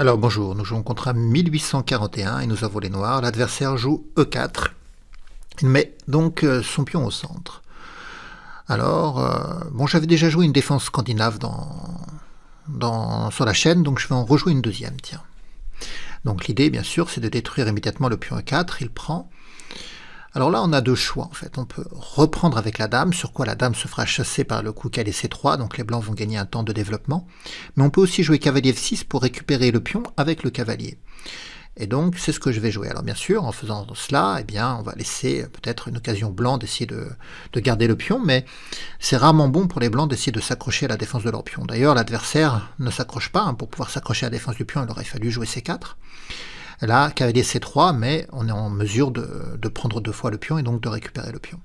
Alors bonjour, nous jouons contre 1841 et nous avons les noirs. L'adversaire joue E4, il met donc euh, son pion au centre. Alors, euh, bon, j'avais déjà joué une défense scandinave dans, dans, sur la chaîne, donc je vais en rejouer une deuxième, tiens. Donc l'idée, bien sûr, c'est de détruire immédiatement le pion E4, il prend, alors là, on a deux choix en fait. On peut reprendre avec la dame, sur quoi la dame se fera chasser par le coup qu'elle est C3, donc les blancs vont gagner un temps de développement. Mais on peut aussi jouer cavalier F6 pour récupérer le pion avec le cavalier. Et donc, c'est ce que je vais jouer. Alors bien sûr, en faisant cela, eh bien, on va laisser euh, peut-être une occasion blanc d'essayer de, garder le pion, mais c'est rarement bon pour les blancs d'essayer de s'accrocher à la défense de leur pion. D'ailleurs, l'adversaire ne s'accroche pas. Hein. pour pouvoir s'accrocher à la défense du pion, il aurait fallu jouer C4. Là, cavalier C3, mais on est en mesure de, prendre deux fois le pion et donc de récupérer le pion.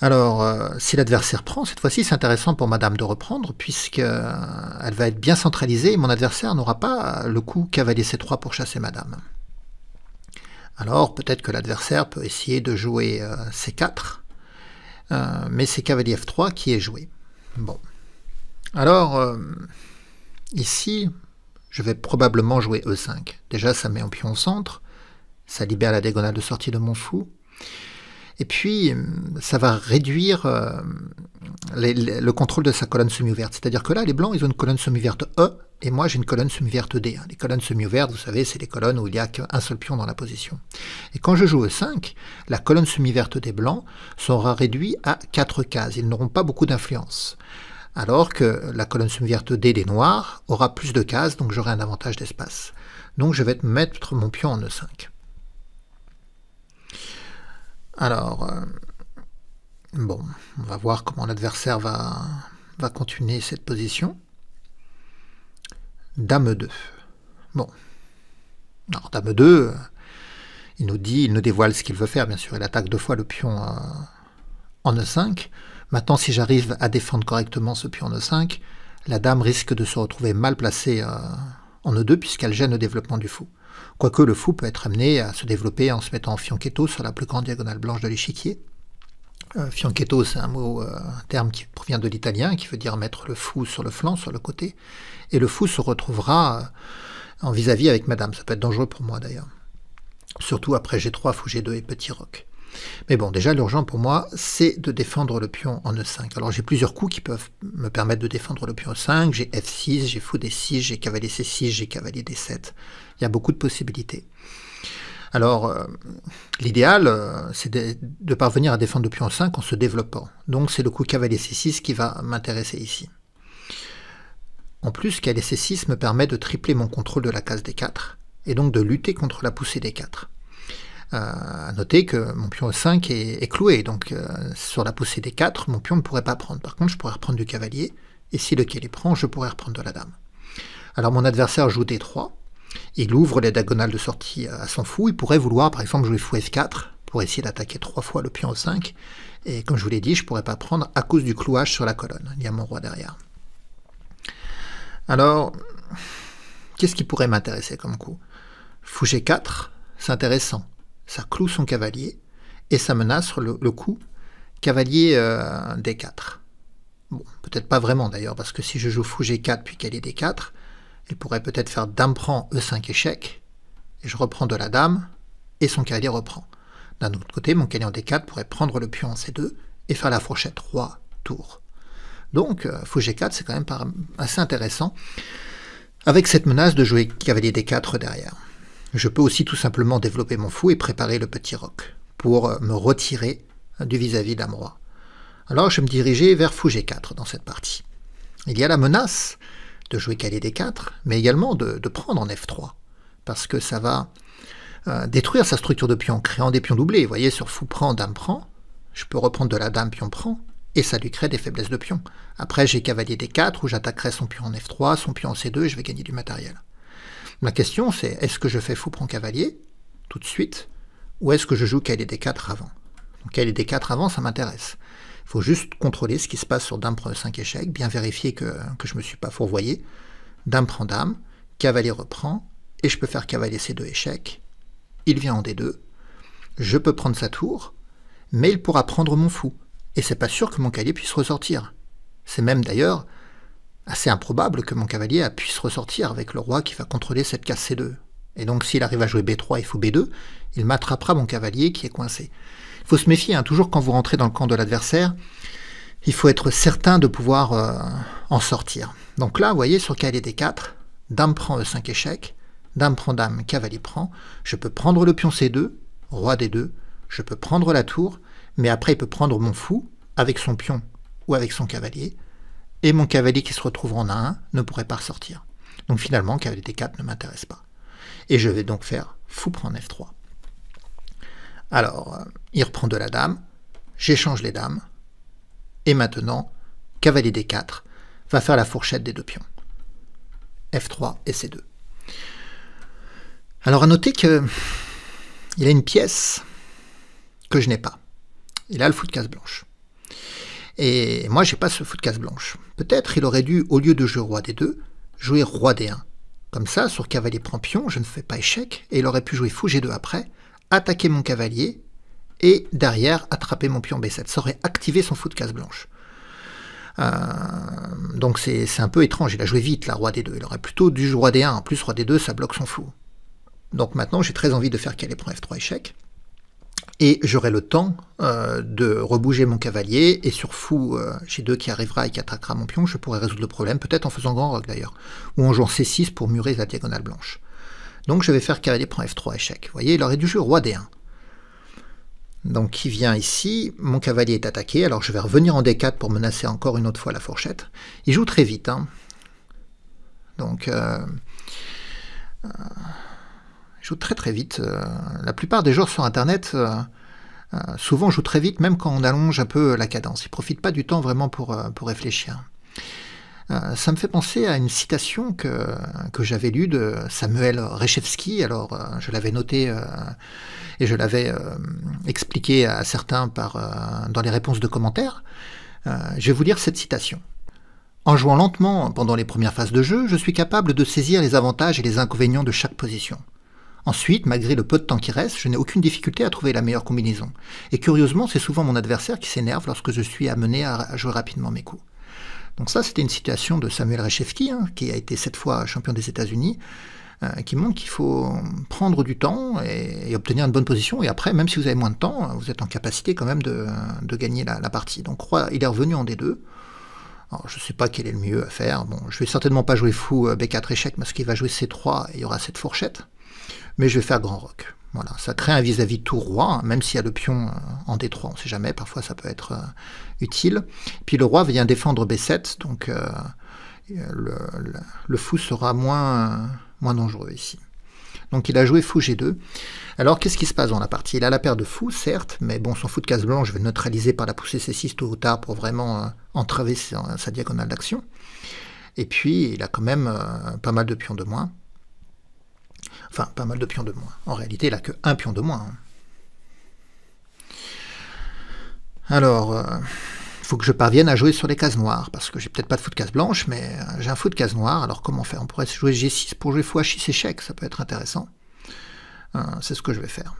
Alors, euh, si l'adversaire prend, cette fois-ci, c'est intéressant pour Madame de reprendre, puisque euh, elle va être bien centralisée et mon adversaire n'aura pas le coup cavalier C3 pour chasser Madame. Alors, peut-être que l'adversaire peut essayer de jouer euh, C4, mais c'est cavalier F3 qui est joué. Bon. Alors, ici, je vais probablement jouer E5. Déjà, ça met un pion au centre, ça libère la diagonale de sortie de mon fou. Et puis, euh, ça va réduire euh, le contrôle de sa colonne semi-ouverte. C'est-à-dire que là, les blancs, ils ont une colonne semi verte E, et moi, j'ai une colonne semi-ouverte D. Hein. Les colonnes semi-ouvertes, vous savez, c'est les colonnes où il n'y a qu'un seul pion dans la position. Et quand je joue E5, la colonne semi-ouverte des blancs sera réduite à 4 cases. Ils n'auront pas beaucoup d'influence alors que la colonne verte D des noirs aura plus de cases, donc j'aurai un avantage d'espace. Donc je vais mettre mon pion en E5. Alors, euh, bon, on va voir comment l'adversaire va, va continuer cette position. Dame 2. Bon. Alors, Dame 2, euh, il nous dit, il nous dévoile ce qu'il veut faire, bien sûr. Il attaque deux fois le pion euh, en E5. Maintenant, si j'arrive à défendre correctement ce pion en E5, la dame risque de se retrouver mal placée euh, en E2 puisqu'elle gêne le développement du fou. Quoique le fou peut être amené à se développer en se mettant en fianchetto sur la plus grande diagonale blanche de l'échiquier. Euh, fianchetto, c'est un mot, euh, un terme qui provient de l'italien, qui veut dire mettre le fou sur le flanc, sur le côté. Et le fou se retrouvera en vis-à-vis -vis avec madame. Ça peut être dangereux pour moi d'ailleurs. Surtout après G3, fou G2 et petit roc. Mais bon, déjà, l'urgent pour moi, c'est de défendre le pion en E5. Alors j'ai plusieurs coups qui peuvent me permettre de défendre le pion E5. J'ai F6, j'ai fou D6, j'ai cavalier C6, j'ai cavalier D7. Il y a beaucoup de possibilités. Alors, euh, l'idéal, euh, c'est de, parvenir à défendre le pion 5 e en se développant. Donc, c'est le coup cavalier C6 qui va m'intéresser ici. En plus, cavalier C6 me permet de tripler mon contrôle de la case D4, et donc de lutter contre la poussée D4 à noter que mon pion E5 est, cloué, donc euh, sur la poussée d 4, mon pion ne pourrait pas prendre. Par contre, je pourrais reprendre du cavalier, et si le cavalier prend, je pourrais reprendre de la dame. Alors mon adversaire joue D3, il ouvre les diagonales de sortie euh, à son fou, il pourrait vouloir par exemple jouer fou F4, pour essayer d'attaquer trois fois le pion E5, et comme je vous l'ai dit, je ne pourrais pas prendre à cause du clouage sur la colonne, il y a mon roi derrière. Alors, qu'est-ce qui pourrait m'intéresser comme coup Fou G4, c'est intéressant ça cloue son cavalier et ça menace le, coup cavalier euh, D4. Bon, peut-être pas vraiment d'ailleurs, parce que si je joue fou G4 puis cavalier D4, il pourrait peut-être faire dame prend E5 échec, et je reprends de la dame, et son cavalier reprend. D'un autre côté, mon cavalier en D4 pourrait prendre le pion en C2 et faire la fourchette roi tour. Donc, euh, fou G4, c'est quand même assez intéressant, avec cette menace de jouer cavalier D4 derrière. Je peux aussi tout simplement développer mon fou et préparer le petit roc pour euh, me retirer du vis-à-vis d'un roi. Alors je me diriger vers fou g4 dans cette partie. Il y a la menace de jouer cavalier d4, mais également de, prendre en f3, parce que ça va euh, détruire sa structure de pions, créant des pions doublés. Vous voyez, sur fou prend, dame prend, je peux reprendre de la dame, pion prend, et ça lui crée des faiblesses de pions. Après, j'ai cavalier d4, où j'attaquerai son pion en f3, son pion en c2, et je vais gagner du matériel. Ma question, c'est est-ce que je fais fou prend cavalier tout de suite ou est-ce que je joue cavalier des 4 avant Donc des 4 avant, ça m'intéresse. Il faut juste contrôler ce qui se passe sur dame prend 5 échecs, bien vérifier que, je ne me suis pas fourvoyé. Dame prend dame, cavalier reprend, et je peux faire cavalier c deux échecs. Il vient en D2. Je peux prendre sa tour, mais il pourra prendre mon fou. Et c'est pas sûr que mon cavalier puisse ressortir. C'est même d'ailleurs assez improbable que mon cavalier puisse ressortir avec le roi qui va contrôler cette case C2. Et donc s'il arrive à jouer B3 il fou B2, il m'attrapera mon cavalier qui est coincé. Il faut se méfier, hein. toujours quand vous rentrez dans le camp de l'adversaire, il faut être certain de pouvoir euh, en sortir. Donc là, vous voyez, sur cavalier D4, dame prend E5 échec, dame prend dame, cavalier prend, je peux prendre le pion C2, roi D2, je peux prendre la tour, mais après il peut prendre mon fou, avec son pion ou avec son cavalier, et mon cavalier qui se retrouve en A1 ne pourrait pas ressortir. Donc finalement, cavalier D4 ne m'intéresse pas. Et je vais donc faire fou prend F3. Alors, euh, il reprend de la dame, j'échange les dames, et maintenant, cavalier D4 va faire la fourchette des deux pions. F3 et C2. Alors à noter que il a une pièce que je n'ai pas. Il a le fou de case blanche. Et moi, j'ai pas ce fou de case blanche. Peut-être il aurait dû, au lieu de jouer roi des deux, jouer roi des 1. Comme ça, sur cavalier prend pion, je ne fais pas échec, et il aurait pu jouer fou g2 après, attaquer mon cavalier, et derrière, attraper mon pion b7. Ça aurait activé son fou de casse blanche. Euh, donc c'est un peu étrange, il a joué vite la roi des 2 il aurait plutôt dû jouer roi des 1 en plus roi des 2 ça bloque son fou. Donc maintenant j'ai très envie de faire cavalier prend f3 échec, et j'aurai le temps euh, de rebouger mon cavalier, et sur fou euh, j'ai deux qui arrivera et qui attaquera mon pion, je pourrai résoudre le problème, peut-être en faisant grand rock d'ailleurs, ou en jouant C6 pour murer la diagonale blanche. Donc je vais faire cavalier prend F3 échec. Vous voyez, il aurait dû jouer roi D1. Donc il vient ici, mon cavalier est attaqué, alors je vais revenir en D4 pour menacer encore une autre fois la fourchette. Il joue très vite. Hein. Donc... Euh, joue très très vite. Euh, la plupart des joueurs sur Internet euh, euh, souvent jouent très vite, même quand on allonge un peu la cadence. Ils ne profitent pas du temps vraiment pour, réfléchir. ça me fait penser à une citation que, j'avais lue de Samuel Rechevski. Alors, je l'avais notée et je l'avais expliqué à certains par, dans les réponses de commentaires. je vais vous lire cette citation. En jouant lentement pendant les premières phases de jeu, je suis capable de saisir les avantages et les inconvénients de chaque position. Ensuite, malgré le peu de temps qui reste, je n'ai aucune difficulté à trouver la meilleure combinaison. Et curieusement, c'est souvent mon adversaire qui s'énerve lorsque je suis amené à jouer rapidement mes coups. Donc ça, c'était une situation de Samuel Reshevsky hein, qui a été cette fois champion des États-Unis, euh, qui montre qu'il faut prendre du temps et, obtenir une bonne position. Et après, même si vous avez moins de temps, euh, vous êtes en capacité quand même de, euh, gagner la, partie. Donc il est revenu en D2. Alors, je ne sais pas quel est le mieux à faire. Bon, je vais certainement pas jouer fou B4 échec parce qu'il va jouer C3 et il y aura cette fourchette mais je vais faire grand roc. Voilà, ça crée un vis-à-vis tout roi, hein. même s'il y a le pion euh, en D3, on ne sait jamais, parfois ça peut être euh, utile. Puis le roi vient défendre B7, donc euh, le, fou sera moins, moins dangereux ici. Donc il a joué fou G2. Alors qu'est-ce qui se passe dans la partie Il a la paire de fou, certes, mais bon, son fou de case blanche, je vais neutraliser par la poussée C6 tôt ou tard pour vraiment entraver sa, diagonale d'action. Et puis, il a quand même pas mal de pions de moins. Enfin, pas mal de pions de moins. En réalité, il a que un pion de moins. Hein. Alors, il euh, faut que je parvienne à jouer sur les cases noires, parce que j'ai peut-être pas de fou de case blanche, mais euh, j'ai un fou de case noire, alors comment faire On pourrait jouer G6 pour jouer fois H6 échec, ça peut être intéressant. Euh, c'est ce que je vais faire.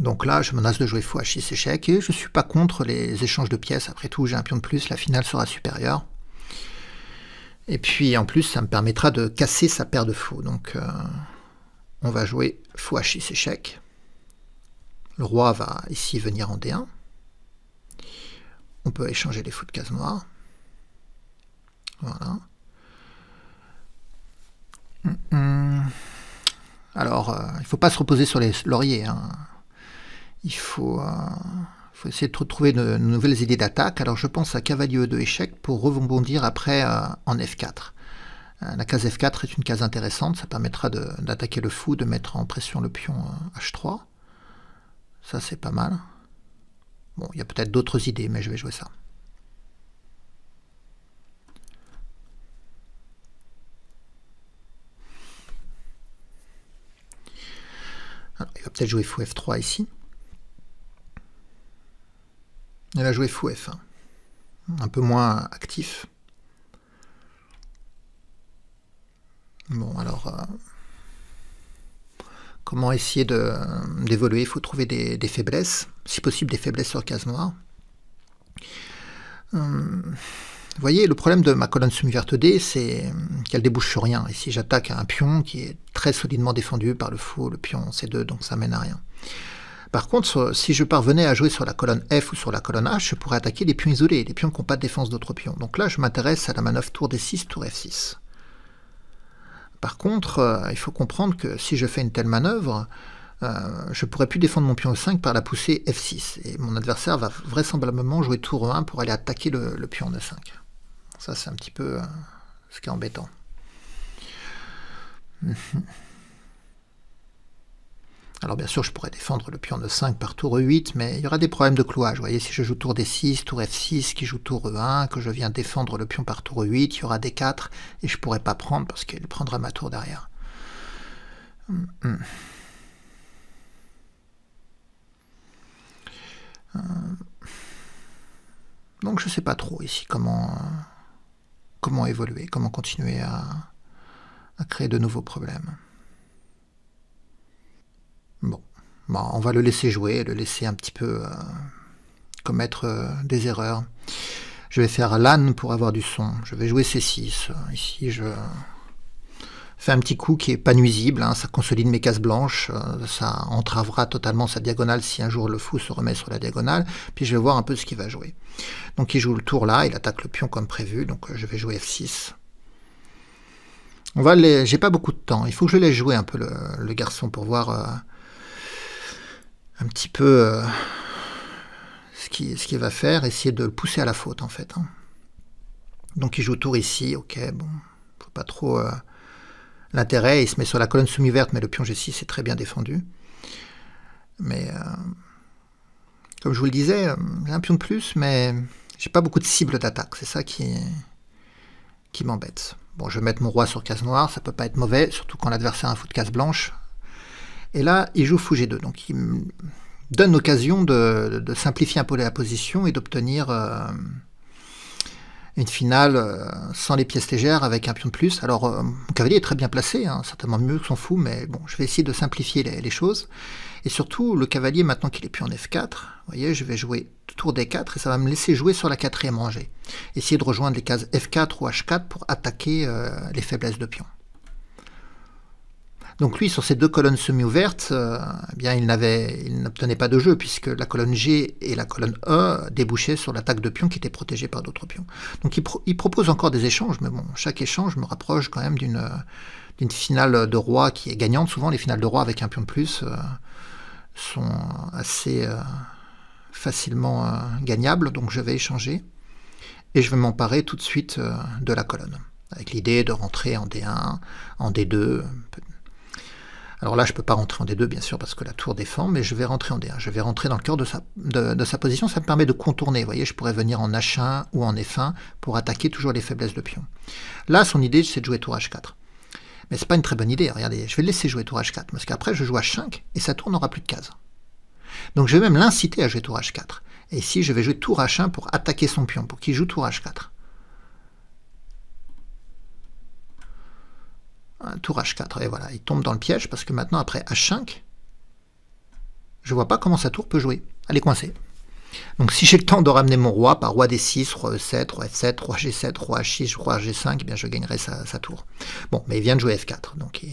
Donc là, je menace de jouer fou H6 échec, et je suis pas contre les échanges de pièces, après tout, j'ai un pion de plus, la finale sera supérieure. Et puis en plus, ça me permettra de casser sa paire de faux. Donc euh, on va jouer fou à 6 échec. Le roi va ici venir en D1. On peut échanger les fous de case noire. Voilà. Mm, mm. Alors, euh, il ne faut pas se reposer sur les lauriers. Hein. Il faut... Euh, faut essayer de trouver de, nouvelles idées d'attaque. Alors je pense à cavalier de 2 échec pour rebondir après euh, en f4. Euh, la case f4 est une case intéressante, ça permettra d'attaquer le fou, de mettre en pression le pion h3. Euh, ça c'est pas mal. Bon, il y a peut-être d'autres idées, mais je vais jouer ça. Alors, il va peut-être jouer fou f3 ici elle a joué fou F1. Un peu moins actif. Bon, alors, euh, comment essayer d'évoluer Il faut trouver des, faiblesses, si possible des faiblesses sur case noire. Hum, vous voyez, le problème de ma colonne semi-verte D, c'est qu'elle débouche sur rien. Ici, j'attaque un pion qui est très solidement défendu par le fou, le pion C2, donc ça mène à rien. Par contre, si je parvenais à jouer sur la colonne F ou sur la colonne H, je pourrais attaquer les pions isolés, les pions qui n'ont pas de défense d'autres pions. Donc là, je m'intéresse à la manœuvre tour D6, tour F6. Par contre, euh, il faut comprendre que si je fais une telle manœuvre, je euh, je pourrais plus défendre mon pion E5 par la poussée F6. Et mon adversaire va vraisemblablement jouer tour E1 pour aller attaquer le, pion E5. Ça, c'est un petit peu euh, ce qui est embêtant. Alors bien sûr, je pourrais défendre le pion de 5 par tour E8, mais il y aura des problèmes de clouage. Vous voyez, si je joue tour D6, tour F6, qui joue tour E1, que je viens défendre le pion par tour E8, il y aura D4, et je pourrais pas prendre parce qu'il prendra ma tour derrière. Hum, hum. Hum. Donc je sais pas trop ici comment, comment évoluer, comment continuer à créer de nouveaux problèmes. Bon, bah, on va le laisser jouer, le laisser un petit peu euh, commettre euh, des erreurs. Je vais faire l'âne pour avoir du son. Je vais jouer C6. Ici, je fais un petit coup qui n'est pas nuisible. Hein. Ça consolide mes cases blanches. Euh, ça entravera totalement sa diagonale si un jour le fou se remet sur la diagonale. Puis je vais voir un peu ce qu'il va jouer. Donc il joue le tour là. Il attaque le pion comme prévu. Donc je vais jouer F6. On va J'ai pas beaucoup de temps. Il faut que je laisse jouer un peu le, garçon pour voir un petit peu euh, ce qu'il ce qui va faire, essayer de le pousser à la faute en fait. Hein. Donc il joue tour ici, ok, bon, faut pas trop euh, l'intérêt, il se met sur la colonne semi verte, mais le pion G6 c'est très bien défendu. Mais euh, comme je vous le disais, j'ai un pion de plus, mais j'ai pas beaucoup de cibles d'attaque, c'est ça qui, qui m'embête. Bon, je vais mettre mon roi sur case noire, ça peut pas être mauvais, surtout quand l'adversaire a un fou de case blanche, et là, il joue fou g 2. Donc, il me donne l'occasion de, simplifier un peu la position et d'obtenir euh, une finale euh, sans les pièces légères avec un pion de plus. Alors, mon euh, cavalier est très bien placé, hein, certainement mieux que son fou, mais bon, je vais essayer de simplifier les, choses. Et surtout, le cavalier, maintenant qu'il est plus en F4, vous voyez, je vais jouer tour D4 et ça va me laisser jouer sur la quatrième rangée. Essayer de rejoindre les cases F4 ou H4 pour attaquer les faiblesses de pion. Donc lui, sur ces deux colonnes semi-ouvertes, euh, eh bien, il n'obtenait pas de jeu, puisque la colonne G et la colonne E débouchaient sur l'attaque de pions qui était protégée par d'autres pions. Donc il, propose encore des échanges, mais bon, chaque échange me rapproche quand même d'une finale de roi qui est gagnante. Souvent, les finales de roi avec un pion de plus euh, sont assez euh, facilement gagnables, donc je vais échanger. Et je vais m'emparer tout de suite de la colonne, avec l'idée de rentrer en D1, en D2, alors là, je ne peux pas rentrer en D2, bien sûr, parce que la tour défend, mais je vais rentrer en D1. Je vais rentrer dans le cœur de sa, sa position. Ça me permet de contourner. Vous voyez, je pourrais venir en H1 ou en F1 pour attaquer toujours les faiblesses de pion. Là, son idée, c'est de jouer tour H4. Mais c'est pas une très bonne idée. Regardez, je vais le laisser jouer tour H4, parce qu'après, je joue H5 et sa tour n'aura plus de cases. Donc je vais même l'inciter à jouer tour H4. Et ici, je vais jouer tour H1 pour attaquer son pion, pour qu'il joue tour H4. tour h4. Et voilà, il tombe dans le piège parce que maintenant, après h5, je vois pas comment sa tour peut jouer. Elle est coincée. Donc si j'ai le temps de ramener mon roi par roi d6, roi e7, roi f7, roi g7, roi h6, roi g5, eh bien je gagnerai sa, tour. Bon, mais il vient de jouer f4, donc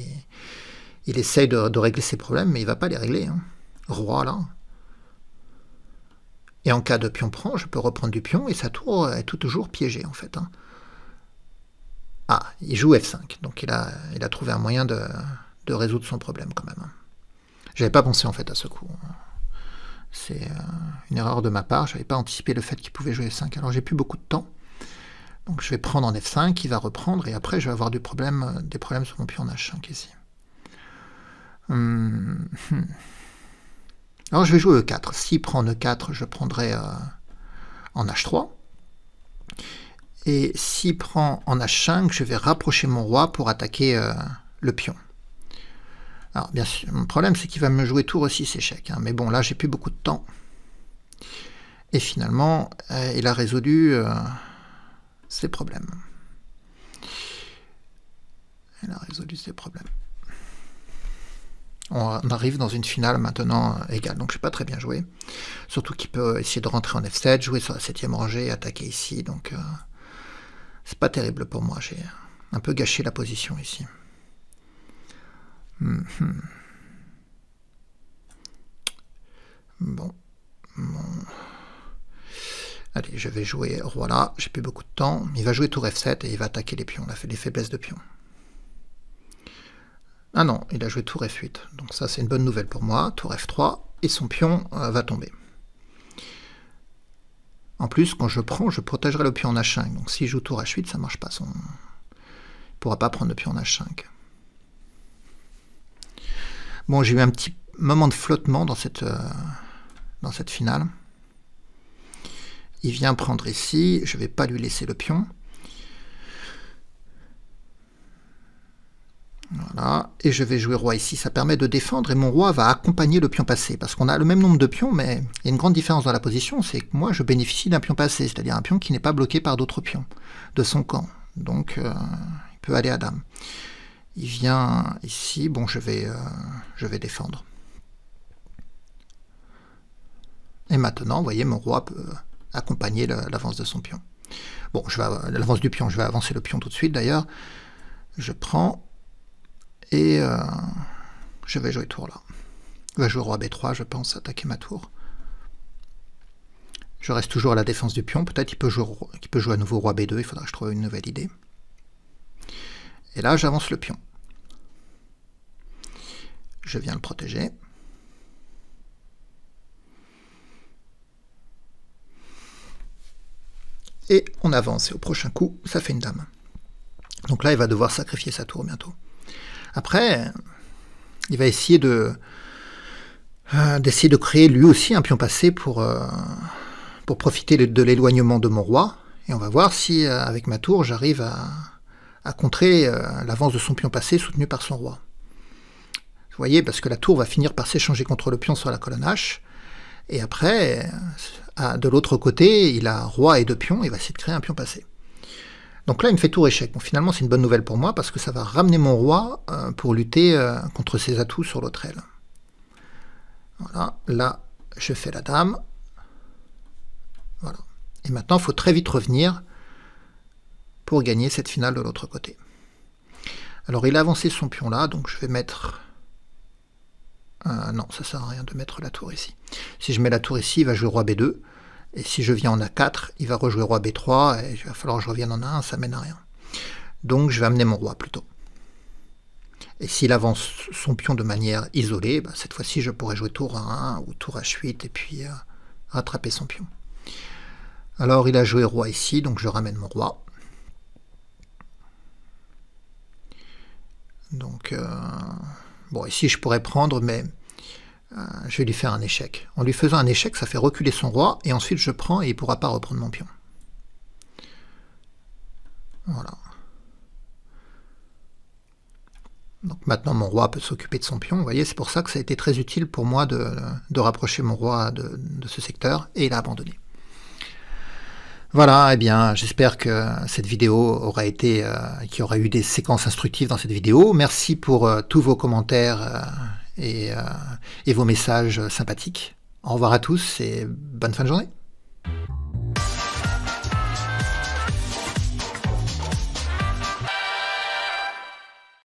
il, essaye de, régler ses problèmes, mais il va pas les régler. Hein. Roi là. Et en cas de pion prend, je peux reprendre du pion et sa tour est toujours piégée en fait. Hein. Ah, il joue F5, donc il a, il a trouvé un moyen de, résoudre son problème quand même. Je n'avais pas pensé en fait à ce coup. C'est euh, une erreur de ma part, je n'avais pas anticipé le fait qu'il pouvait jouer F5. Alors j'ai plus beaucoup de temps. Donc je vais prendre en F5, il va reprendre, et après je vais avoir des problèmes sur mon pion en H5 ici. Alors je vais jouer E4. S'il prend E4, je prendrai euh, en H3. Et s'il prend en h5, je vais rapprocher mon roi pour attaquer euh, le pion. Alors, bien sûr, mon problème, c'est qu'il va me jouer tour aussi, échec. Hein, mais bon, là, j'ai plus beaucoup de temps. Et finalement, euh, il a résolu euh, ses problèmes. Il a résolu ses problèmes. On arrive dans une finale maintenant égale, donc je suis pas très bien joué. Surtout qu'il peut essayer de rentrer en F7, jouer sur la 7 rangée, attaquer ici, donc... C'est pas terrible pour moi, j'ai un peu gâché la position ici. Mhm. Bon. Allez, je vais jouer roi là, j'ai plus beaucoup de temps. Il va jouer tour F7 et il va attaquer les pions, fait des faiblesses de pions. Ah non, il a joué tour F8, donc ça c'est une bonne nouvelle pour moi. Tour F3 et son pion euh, va tomber. En plus, quand je prends, je protégerai le pion en h5. Donc s'il joue tour h8, ça marche pas. Son... Il ne pourra pas prendre le pion en h5. Bon, j'ai eu un petit moment de flottement dans cette, euh, dans cette finale. Il vient prendre ici, je ne vais pas lui laisser le pion. Voilà, et je vais jouer roi ici, ça permet de défendre et mon roi va accompagner le pion passé, parce qu'on a le même nombre de pions, mais il y a une grande différence dans la position, c'est que moi je bénéficie d'un pion passé, c'est-à-dire un pion qui n'est pas bloqué par d'autres pions de son camp, donc euh, il peut aller à dame. Il vient ici, bon je vais, euh, je vais défendre. Et maintenant, vous voyez, mon roi peut euh, accompagner l'avance de son pion. Bon, l'avance du pion, je vais avancer le pion tout de suite d'ailleurs. Je prends, et euh, je vais jouer tour là. Va jouer roi b3, je pense, attaquer ma tour. Je reste toujours à la défense du pion. Peut-être qu'il peut, peut jouer à nouveau roi b2. Il faudra que je trouve une nouvelle idée. Et là, j'avance le pion. Je viens le protéger. Et on avance. Et au prochain coup, ça fait une dame. Donc là, il va devoir sacrifier sa tour bientôt. Après, il va essayer de euh, d'essayer de créer lui aussi un pion passé pour, euh, pour profiter de l'éloignement de mon roi. Et on va voir si, euh, avec ma tour, j'arrive à, à, contrer l'avance de son pion passé soutenu par son roi. Vous voyez, parce que la tour va finir par s'échanger contre le pion sur la colonne H. Et après, de l'autre côté, il a roi et deux pions il va essayer de créer un pion passé. Donc là, il me fait tour échec. finalement, c'est une bonne nouvelle pour moi parce que ça va ramener mon roi euh, pour lutter euh, contre ses atouts sur l'autre aile. Voilà, là, je fais la dame. Voilà. Et maintenant, il faut très vite revenir pour gagner cette finale de l'autre côté. Alors, il a avancé son pion là, donc je vais mettre... Euh, non, ça sert à rien de mettre la tour ici. Si je mets la tour ici, il va jouer roi B2. Et si je viens en A4, il va rejouer roi B3, et il va falloir que je revienne en A1, ça mène à rien. Donc je vais amener mon roi plutôt. Et s'il avance son pion de manière isolée, bah, cette fois-ci je pourrais jouer tour A1 ou tour H8 et puis euh, rattraper son pion. Alors il a joué roi ici, donc je ramène mon roi. Donc, euh, bon, ici je pourrais prendre, mais euh, je vais lui faire un échec. En lui faisant un échec, ça fait reculer son roi, et ensuite je prends et il ne pourra pas reprendre mon pion. Voilà. Donc maintenant mon roi peut s'occuper de son pion. Vous voyez, c'est pour ça que ça a été très utile pour moi de, rapprocher mon roi de, ce secteur, et il a abandonné. Voilà, eh bien, j'espère que cette vidéo aura été, euh, qu'il y aura eu des séquences instructives dans cette vidéo. Merci pour euh, tous vos commentaires. Euh, et, vos messages sympathiques. Au revoir à tous et bonne fin de journée.